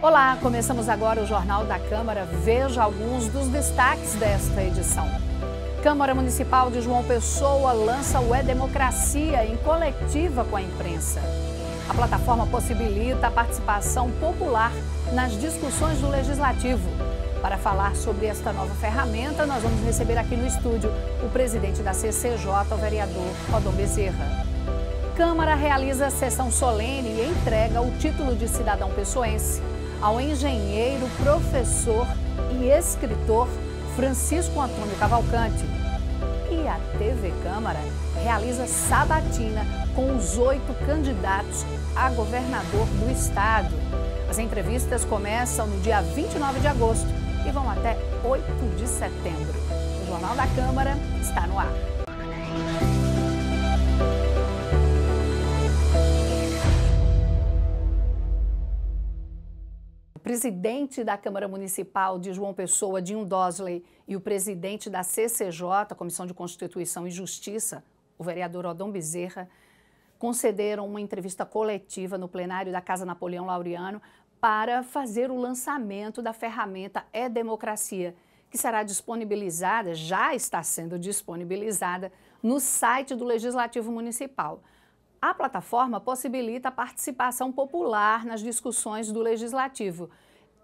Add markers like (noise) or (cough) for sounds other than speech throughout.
Olá, começamos agora o Jornal da Câmara. Veja alguns dos destaques desta edição. Câmara Municipal de João Pessoa lança o E-Democracia é em coletiva com a imprensa. A plataforma possibilita a participação popular nas discussões do Legislativo. Para falar sobre esta nova ferramenta, nós vamos receber aqui no estúdio o presidente da CCJ, o vereador Odon Bezerra. Câmara realiza sessão solene e entrega o título de cidadão pessoense ao engenheiro, professor e escritor Francisco Antônio Cavalcante. E a TV Câmara realiza sabatina com os oito candidatos a governador do estado. As entrevistas começam no dia 29 de agosto e vão até 8 de setembro. O Jornal da Câmara está no ar. presidente da Câmara Municipal de João Pessoa, Dinho Dosley, e o presidente da CCJ, Comissão de Constituição e Justiça, o vereador Odon Bezerra, concederam uma entrevista coletiva no plenário da Casa Napoleão Laureano para fazer o lançamento da ferramenta E-Democracia, é que será disponibilizada, já está sendo disponibilizada, no site do Legislativo Municipal. A plataforma possibilita a participação popular nas discussões do legislativo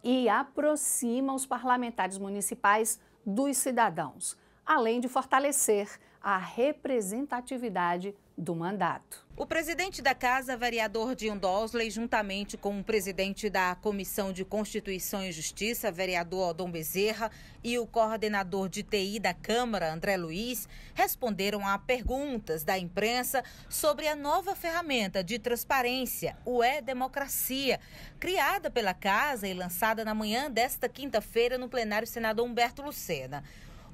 e aproxima os parlamentares municipais dos cidadãos, além de fortalecer a representatividade do mandato. O presidente da casa, vereador Dion Dosley, juntamente com o presidente da Comissão de Constituição e Justiça, vereador Odom Bezerra, e o coordenador de TI da Câmara, André Luiz, responderam a perguntas da imprensa sobre a nova ferramenta de transparência, o E-Democracia, criada pela casa e lançada na manhã desta quinta-feira no plenário senador Humberto Lucena.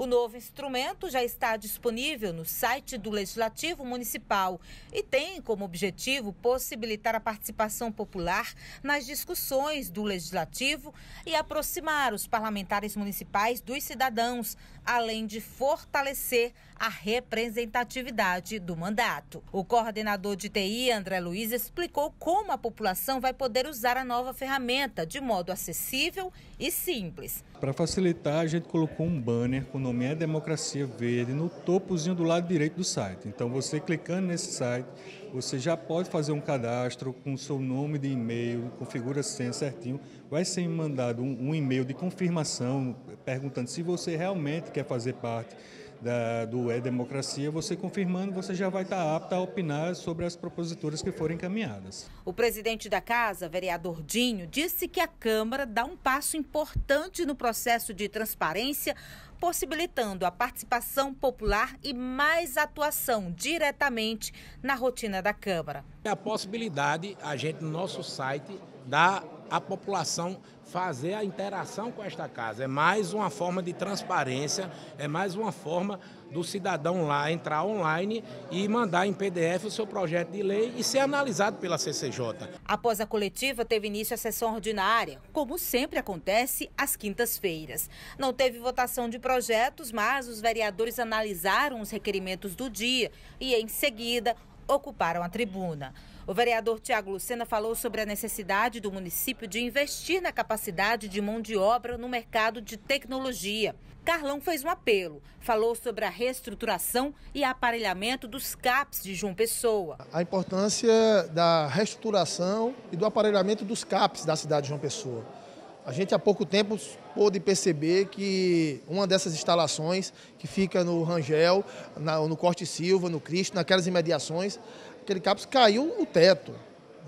O novo instrumento já está disponível no site do Legislativo Municipal e tem como objetivo possibilitar a participação popular nas discussões do Legislativo e aproximar os parlamentares municipais dos cidadãos, além de fortalecer a representatividade do mandato. O coordenador de TI, André Luiz, explicou como a população vai poder usar a nova ferramenta de modo acessível e simples. Para facilitar, a gente colocou um banner com o nome É Democracia Verde no topozinho do lado direito do site. Então, você clicando nesse site, você já pode fazer um cadastro com seu nome de e-mail, configura a senha certinho. Vai ser mandado um, um e-mail de confirmação perguntando se você realmente quer fazer parte da, do É Democracia, você confirmando, você já vai estar apta a opinar sobre as proposituras que forem encaminhadas. O presidente da casa, vereador Dinho, disse que a Câmara dá um passo importante no processo de transparência, possibilitando a participação popular e mais atuação diretamente na rotina da Câmara. É a possibilidade, a gente no nosso site da a população fazer a interação com esta casa. É mais uma forma de transparência, é mais uma forma do cidadão lá entrar online e mandar em PDF o seu projeto de lei e ser analisado pela CCJ. Após a coletiva, teve início a sessão ordinária, como sempre acontece às quintas-feiras. Não teve votação de projetos, mas os vereadores analisaram os requerimentos do dia e, em seguida, ocuparam a tribuna. O vereador Tiago Lucena falou sobre a necessidade do município de investir na capacidade de mão de obra no mercado de tecnologia. Carlão fez um apelo, falou sobre a reestruturação e aparelhamento dos CAPs de João Pessoa. A importância da reestruturação e do aparelhamento dos CAPs da cidade de João Pessoa. A gente há pouco tempo pôde perceber que uma dessas instalações que fica no Rangel, na, no Corte Silva, no Cristo, naquelas imediações, aquele capuz caiu o teto.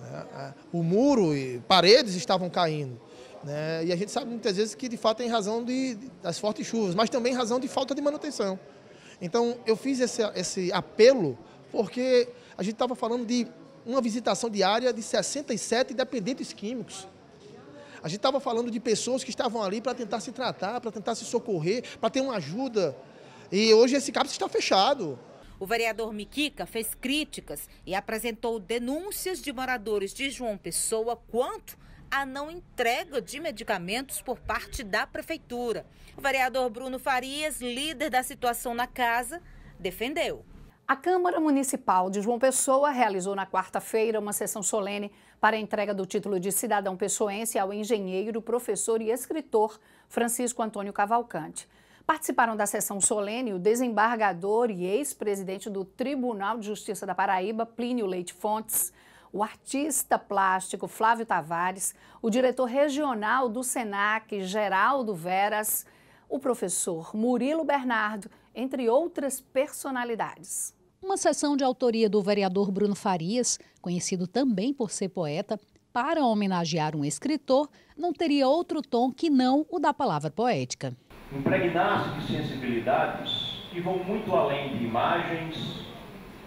Né? O muro e paredes estavam caindo. Né? E a gente sabe muitas vezes que de fato é em razão de, das fortes chuvas, mas também em razão de falta de manutenção. Então eu fiz esse, esse apelo porque a gente estava falando de uma visitação diária de 67 dependentes químicos a gente estava falando de pessoas que estavam ali para tentar se tratar, para tentar se socorrer, para ter uma ajuda. E hoje esse CAPS está fechado. O vereador Miquica fez críticas e apresentou denúncias de moradores de João Pessoa quanto à não entrega de medicamentos por parte da prefeitura. O vereador Bruno Farias, líder da situação na casa, defendeu. A Câmara Municipal de João Pessoa realizou na quarta-feira uma sessão solene para a entrega do título de cidadão pessoense ao engenheiro, professor e escritor Francisco Antônio Cavalcante. Participaram da sessão solene o desembargador e ex-presidente do Tribunal de Justiça da Paraíba, Plínio Leite Fontes, o artista plástico Flávio Tavares, o diretor regional do SENAC, Geraldo Veras, o professor Murilo Bernardo, entre outras personalidades. Uma sessão de autoria do vereador Bruno Farias, conhecido também por ser poeta, para homenagear um escritor, não teria outro tom que não o da palavra poética. Impregnar-se de sensibilidades que vão muito além de imagens,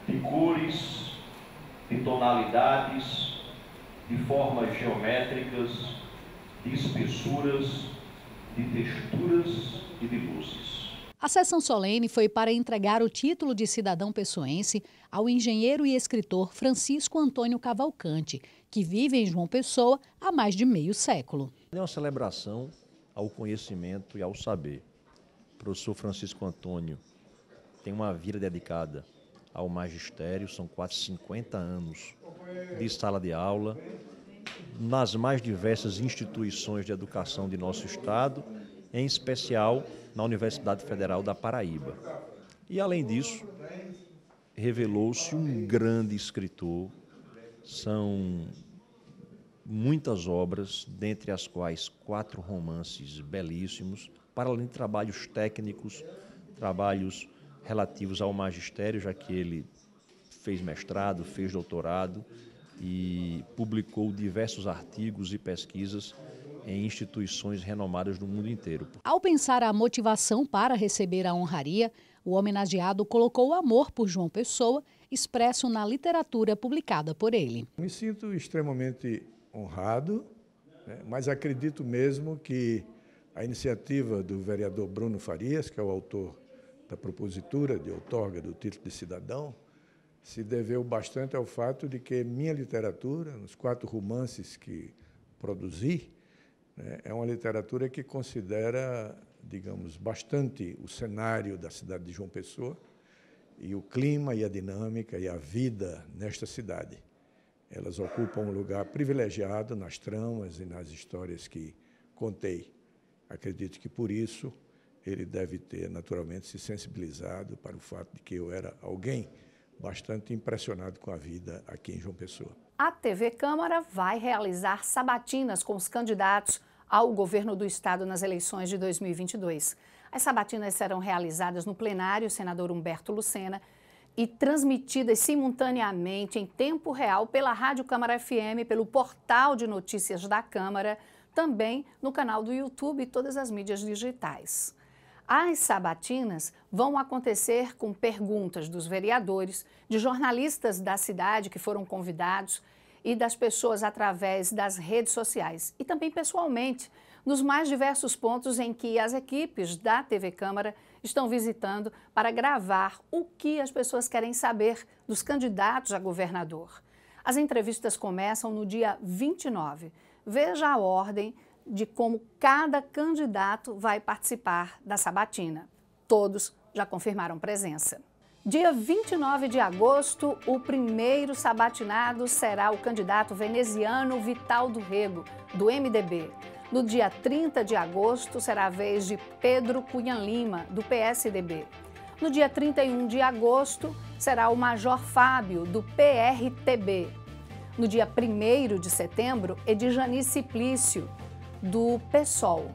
de cores, de tonalidades, de formas geométricas, de espessuras, de texturas e de luzes. A sessão solene foi para entregar o título de cidadão pessoense ao engenheiro e escritor Francisco Antônio Cavalcante, que vive em João Pessoa há mais de meio século. É uma celebração ao conhecimento e ao saber. O professor Francisco Antônio tem uma vida dedicada ao magistério, são quase 50 anos de sala de aula, nas mais diversas instituições de educação de nosso estado em especial na Universidade Federal da Paraíba. E, além disso, revelou-se um grande escritor. São muitas obras, dentre as quais quatro romances belíssimos, para além de trabalhos técnicos, trabalhos relativos ao magistério, já que ele fez mestrado, fez doutorado e publicou diversos artigos e pesquisas em instituições renomadas do mundo inteiro. Ao pensar a motivação para receber a honraria, o homenageado colocou o amor por João Pessoa, expresso na literatura publicada por ele. Me sinto extremamente honrado, né, mas acredito mesmo que a iniciativa do vereador Bruno Farias, que é o autor da propositura de outorga do título de cidadão, se deveu bastante ao fato de que minha literatura, nos quatro romances que produzi, é, é uma literatura que considera, digamos, bastante o cenário da cidade de João Pessoa e o clima e a dinâmica e a vida nesta cidade. Elas ocupam um lugar privilegiado nas tramas e nas histórias que contei. Acredito que por isso ele deve ter naturalmente se sensibilizado para o fato de que eu era alguém bastante impressionado com a vida aqui em João Pessoa. A TV Câmara vai realizar sabatinas com os candidatos ao governo do estado nas eleições de 2022. As sabatinas serão realizadas no plenário senador Humberto Lucena e transmitidas simultaneamente em tempo real pela Rádio Câmara FM, pelo portal de notícias da Câmara, também no canal do YouTube e todas as mídias digitais. As sabatinas vão acontecer com perguntas dos vereadores, de jornalistas da cidade que foram convidados e das pessoas através das redes sociais e também pessoalmente, nos mais diversos pontos em que as equipes da TV Câmara estão visitando para gravar o que as pessoas querem saber dos candidatos a governador. As entrevistas começam no dia 29. Veja a ordem de como cada candidato vai participar da sabatina. Todos já confirmaram presença. Dia 29 de agosto, o primeiro sabatinado será o candidato veneziano Vital do Rego, do MDB. No dia 30 de agosto, será a vez de Pedro Cunha Lima, do PSDB. No dia 31 de agosto, será o Major Fábio, do PRTB. No dia 1 de setembro, Edjani Simplício, do PSOL.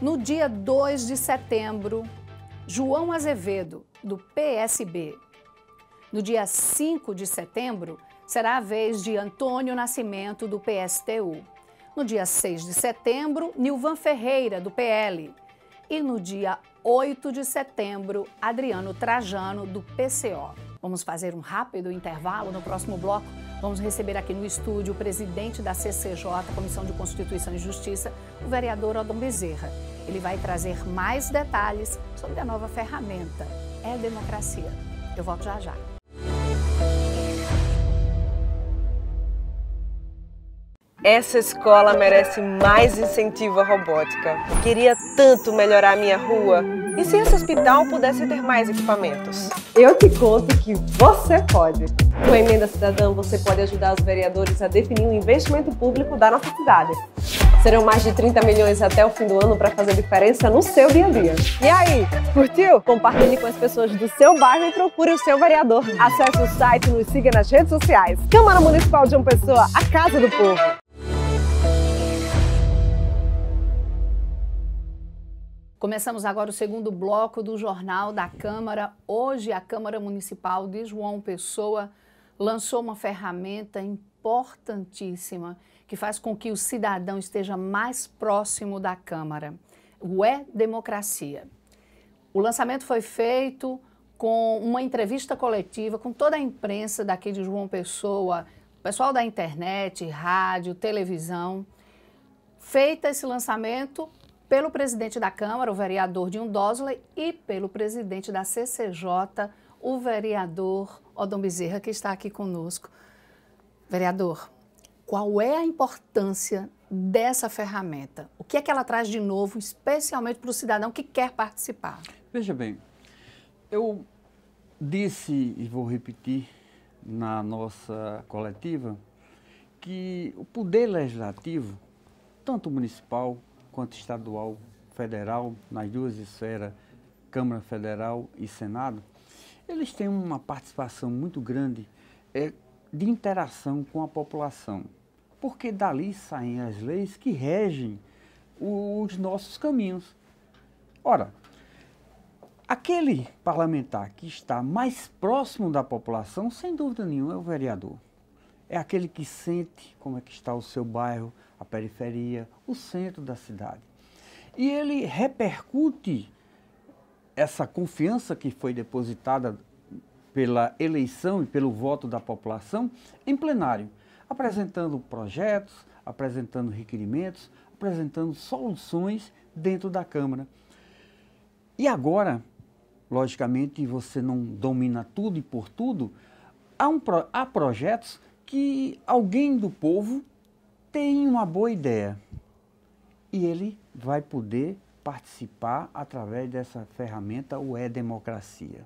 No dia 2 de setembro, João Azevedo, do PSB. No dia 5 de setembro, será a vez de Antônio Nascimento, do PSTU. No dia 6 de setembro, Nilvan Ferreira, do PL. E no dia 8 de setembro, Adriano Trajano, do PCO. Vamos fazer um rápido intervalo no próximo bloco. Vamos receber aqui no estúdio o presidente da CCJ, Comissão de Constituição e Justiça, o vereador Odon Bezerra. Ele vai trazer mais detalhes sobre a nova ferramenta. É democracia. Eu volto já já. Essa escola merece mais incentivo à robótica. Queria tanto melhorar a minha rua. E se esse hospital pudesse ter mais equipamentos? Eu te conto que você pode. Com a Emenda Cidadã, você pode ajudar os vereadores a definir o um investimento público da nossa cidade. Serão mais de 30 milhões até o fim do ano para fazer diferença no seu dia a dia. E aí, curtiu? Compartilhe com as pessoas do seu bairro e procure o seu vereador. Acesse o site e nos siga nas redes sociais. Câmara Municipal de Um Pessoa, a casa do povo. Começamos agora o segundo bloco do Jornal da Câmara. Hoje, a Câmara Municipal de João Pessoa lançou uma ferramenta importantíssima que faz com que o cidadão esteja mais próximo da Câmara: o E-Democracia. É o lançamento foi feito com uma entrevista coletiva com toda a imprensa daqui de João Pessoa, pessoal da internet, rádio, televisão. Feita esse lançamento, pelo presidente da Câmara, o vereador Dion Dosley, e pelo presidente da CCJ, o vereador Odom Bezerra, que está aqui conosco. Vereador, qual é a importância dessa ferramenta? O que é que ela traz de novo, especialmente para o cidadão que quer participar? Veja bem, eu disse e vou repetir na nossa coletiva que o poder legislativo, tanto municipal quanto estadual, federal, nas duas esferas, Câmara Federal e Senado, eles têm uma participação muito grande é, de interação com a população, porque dali saem as leis que regem os nossos caminhos. Ora, aquele parlamentar que está mais próximo da população, sem dúvida nenhuma, é o vereador. É aquele que sente como é que está o seu bairro, a periferia, o centro da cidade. E ele repercute essa confiança que foi depositada pela eleição e pelo voto da população em plenário, apresentando projetos, apresentando requerimentos, apresentando soluções dentro da Câmara. E agora, logicamente, você não domina tudo e por tudo, há, um, há projetos que alguém do povo tem uma boa ideia e ele vai poder participar através dessa ferramenta, o E-Democracia.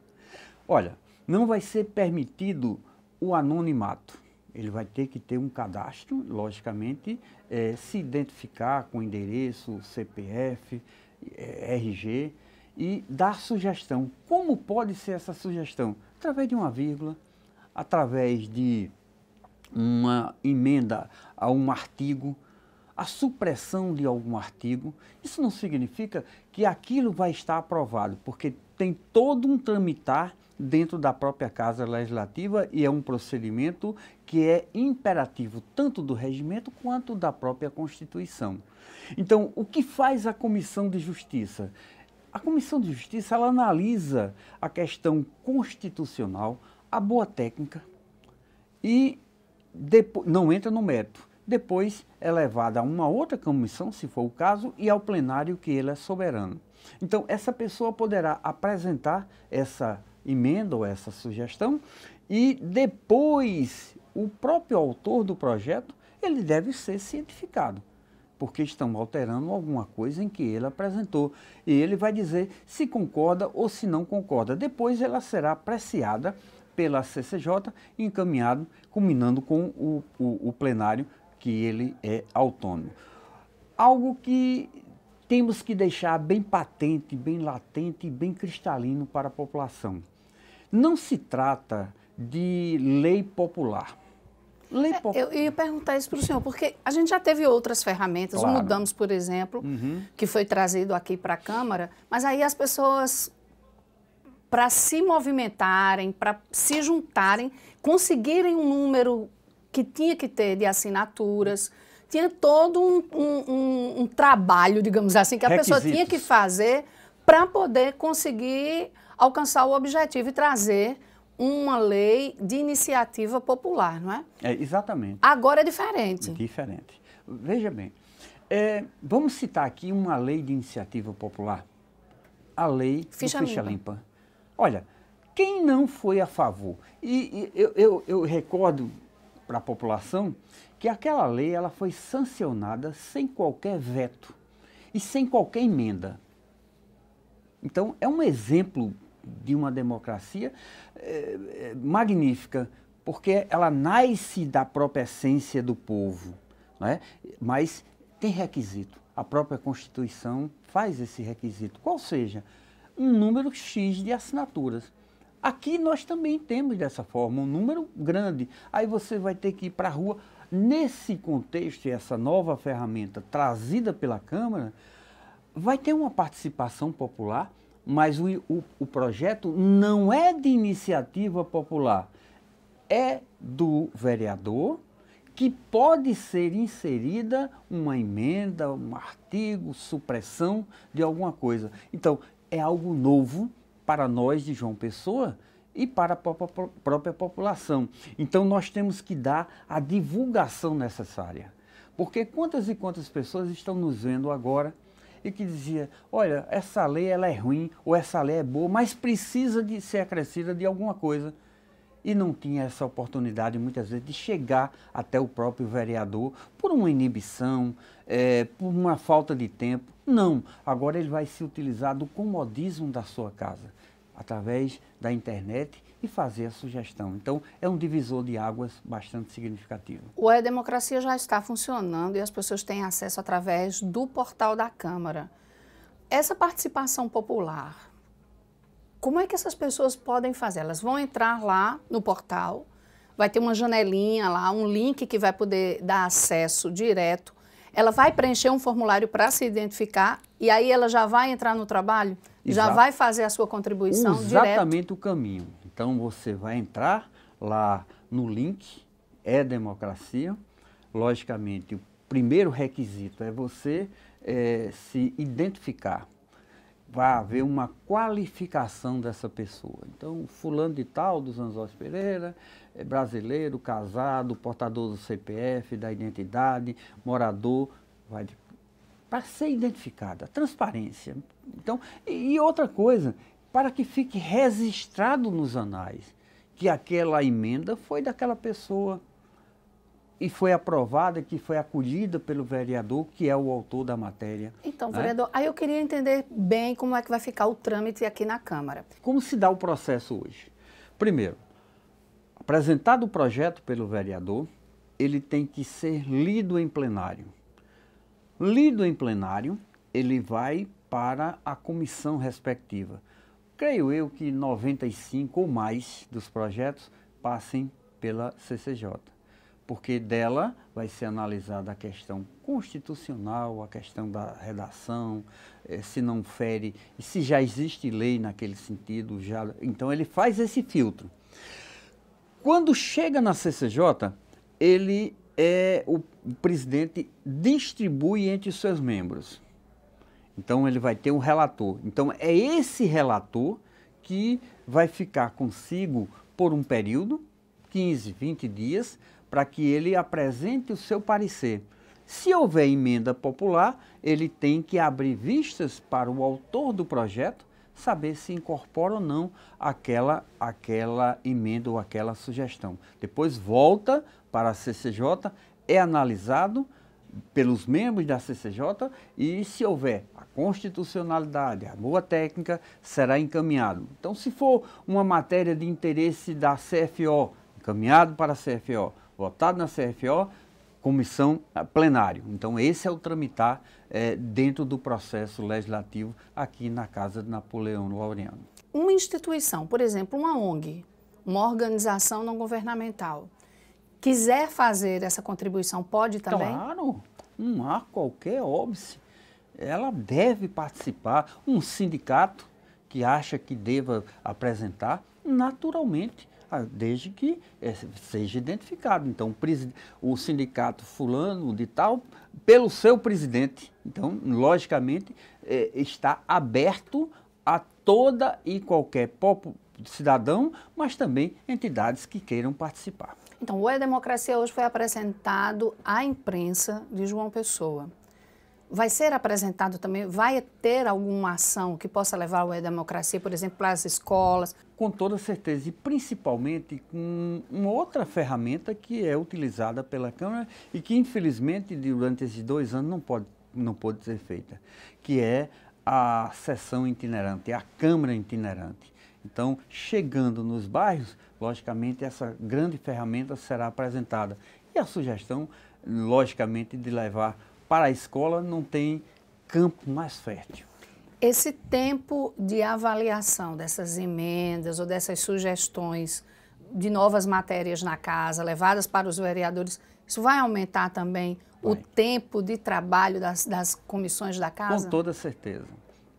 Olha, não vai ser permitido o anonimato. Ele vai ter que ter um cadastro, logicamente, é, se identificar com endereço, CPF, é, RG e dar sugestão. Como pode ser essa sugestão? Através de uma vírgula, através de uma emenda a um artigo, a supressão de algum artigo, isso não significa que aquilo vai estar aprovado, porque tem todo um tramitar dentro da própria Casa Legislativa e é um procedimento que é imperativo tanto do regimento quanto da própria Constituição. Então, o que faz a Comissão de Justiça? A Comissão de Justiça ela analisa a questão constitucional, a boa técnica e depois, não entra no mérito. Depois é levada a uma outra comissão, se for o caso, e ao plenário que ele é soberano. Então, essa pessoa poderá apresentar essa emenda ou essa sugestão e depois o próprio autor do projeto, ele deve ser cientificado, porque estão alterando alguma coisa em que ele apresentou. E ele vai dizer se concorda ou se não concorda. Depois ela será apreciada pela CCJ e encaminhado, culminando com o, o, o plenário, que ele é autônomo. Algo que temos que deixar bem patente, bem latente e bem cristalino para a população. Não se trata de lei popular. Lei é, popular. Eu ia perguntar isso para o senhor, porque a gente já teve outras ferramentas, claro. mudamos, por exemplo, uhum. que foi trazido aqui para a Câmara, mas aí as pessoas para se movimentarem, para se juntarem, conseguirem um número que tinha que ter de assinaturas. Tinha todo um, um, um, um trabalho, digamos assim, que a Requisitos. pessoa tinha que fazer para poder conseguir alcançar o objetivo e trazer uma lei de iniciativa popular, não é? é exatamente. Agora é diferente. diferente. Veja bem, é, vamos citar aqui uma lei de iniciativa popular, a lei ficha, limpa. ficha limpa. Olha, quem não foi a favor? E, e eu, eu, eu recordo para a população que aquela lei ela foi sancionada sem qualquer veto e sem qualquer emenda. Então, é um exemplo de uma democracia é, é, magnífica, porque ela nasce da própria essência do povo, né? mas tem requisito. A própria Constituição faz esse requisito. Qual seja, um número X de assinaturas. Aqui nós também temos dessa forma, um número grande. Aí você vai ter que ir para a rua. Nesse contexto, essa nova ferramenta trazida pela Câmara vai ter uma participação popular, mas o, o, o projeto não é de iniciativa popular, é do vereador que pode ser inserida uma emenda, um artigo, supressão de alguma coisa. Então, é algo novo para nós de João Pessoa e para a própria população. Então nós temos que dar a divulgação necessária. Porque quantas e quantas pessoas estão nos vendo agora e que dizia, olha, essa lei ela é ruim ou essa lei é boa, mas precisa de ser acrescida de alguma coisa. E não tinha essa oportunidade muitas vezes de chegar até o próprio vereador por uma inibição, é, por uma falta de tempo. Não, agora ele vai se utilizar do comodismo da sua casa, através da internet e fazer a sugestão. Então, é um divisor de águas bastante significativo. O E-Democracia já está funcionando e as pessoas têm acesso através do portal da Câmara. Essa participação popular, como é que essas pessoas podem fazer? Elas vão entrar lá no portal, vai ter uma janelinha lá, um link que vai poder dar acesso direto ela vai preencher um formulário para se identificar e aí ela já vai entrar no trabalho, Exato. já vai fazer a sua contribuição Exatamente direto. Exatamente o caminho. Então você vai entrar lá no link é democracia. Logicamente, o primeiro requisito é você é, se identificar vai haver uma qualificação dessa pessoa. Então, fulano de tal, dos Anzóis Pereira, é brasileiro, casado, portador do CPF, da identidade, morador, vai para ser identificado, transparência. Então, e, e outra coisa, para que fique registrado nos anais que aquela emenda foi daquela pessoa e foi aprovada, que foi acolhida pelo vereador, que é o autor da matéria. Então, né? vereador, aí eu queria entender bem como é que vai ficar o trâmite aqui na Câmara. Como se dá o processo hoje? Primeiro, apresentado o projeto pelo vereador, ele tem que ser lido em plenário. Lido em plenário, ele vai para a comissão respectiva. Creio eu que 95 ou mais dos projetos passem pela CCJ porque dela vai ser analisada a questão constitucional, a questão da redação, eh, se não fere, se já existe lei naquele sentido, já, então ele faz esse filtro. Quando chega na CCJ, ele é o presidente distribui entre os seus membros. Então ele vai ter um relator. Então é esse relator que vai ficar consigo por um período 15, 20 dias para que ele apresente o seu parecer. Se houver emenda popular, ele tem que abrir vistas para o autor do projeto saber se incorpora ou não aquela, aquela emenda ou aquela sugestão. Depois volta para a CCJ, é analisado pelos membros da CCJ e, se houver a constitucionalidade, a boa técnica, será encaminhado. Então, se for uma matéria de interesse da CFO, caminhado para a CFO, votado na CFO, comissão ah, plenário. Então, esse é o tramitar é, dentro do processo legislativo aqui na Casa de Napoleão Laureano. Uma instituição, por exemplo, uma ONG, uma organização não governamental, quiser fazer essa contribuição, pode também? Claro, não há qualquer óbice. Ela deve participar. Um sindicato que acha que deva apresentar, naturalmente ah, desde que eh, seja identificado. Então, o sindicato fulano de tal, pelo seu presidente, então, logicamente, eh, está aberto a toda e qualquer cidadão, mas também entidades que queiram participar. Então, o E Democracia hoje foi apresentado à imprensa de João Pessoa vai ser apresentado também, vai ter alguma ação que possa levar a democracia, por exemplo, para as escolas? Com toda certeza, e principalmente com uma outra ferramenta que é utilizada pela Câmara e que, infelizmente, durante esses dois anos não pode, não pode ser feita, que é a sessão itinerante, a Câmara itinerante. Então, chegando nos bairros, logicamente, essa grande ferramenta será apresentada. E a sugestão, logicamente, de levar para a escola não tem campo mais fértil. Esse tempo de avaliação dessas emendas ou dessas sugestões de novas matérias na casa, levadas para os vereadores, isso vai aumentar também vai. o tempo de trabalho das, das, comissões da casa? Com toda certeza.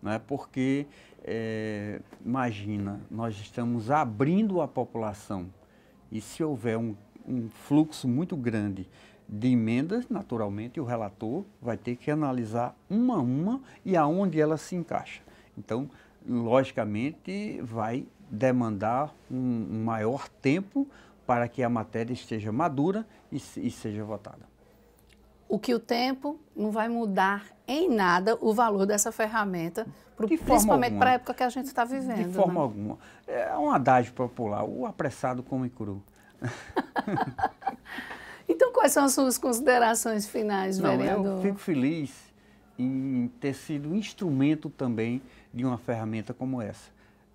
Né? Porque, é, imagina, nós estamos abrindo a população e se houver um, um fluxo muito grande de emendas, naturalmente, o relator vai ter que analisar uma a uma e aonde ela se encaixa. Então, logicamente, vai demandar um maior tempo para que a matéria esteja madura e, e seja votada. O que o tempo não vai mudar em nada o valor dessa ferramenta, pro, de principalmente para a época que a gente está vivendo. De né? forma né? alguma. É um adágio popular, o apressado come cru. (laughs) Quais são as suas considerações finais, Não, vereador? Eu fico feliz em ter sido instrumento também de uma ferramenta como essa.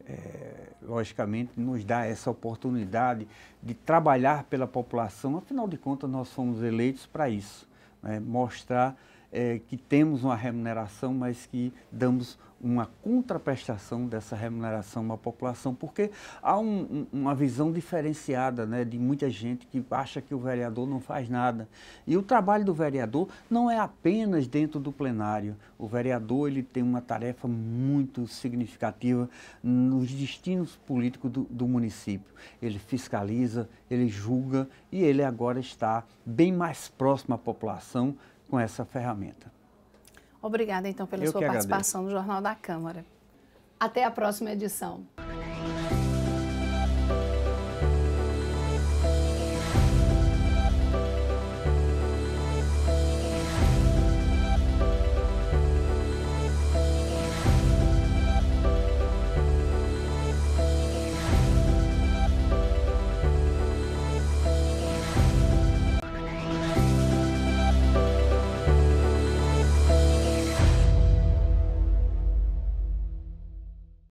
É, logicamente, nos dá essa oportunidade de trabalhar pela população, afinal de contas, nós fomos eleitos para isso né? mostrar é, que temos uma remuneração, mas que damos uma contraprestação dessa remuneração à população, porque há um, uma visão diferenciada né, de muita gente que acha que o vereador não faz nada. E o trabalho do vereador não é apenas dentro do plenário. O vereador ele tem uma tarefa muito significativa nos destinos políticos do, do município. Ele fiscaliza, ele julga e ele agora está bem mais próximo à população com essa ferramenta. Obrigada, então, pela Eu sua participação agradeço. no Jornal da Câmara. Até a próxima edição.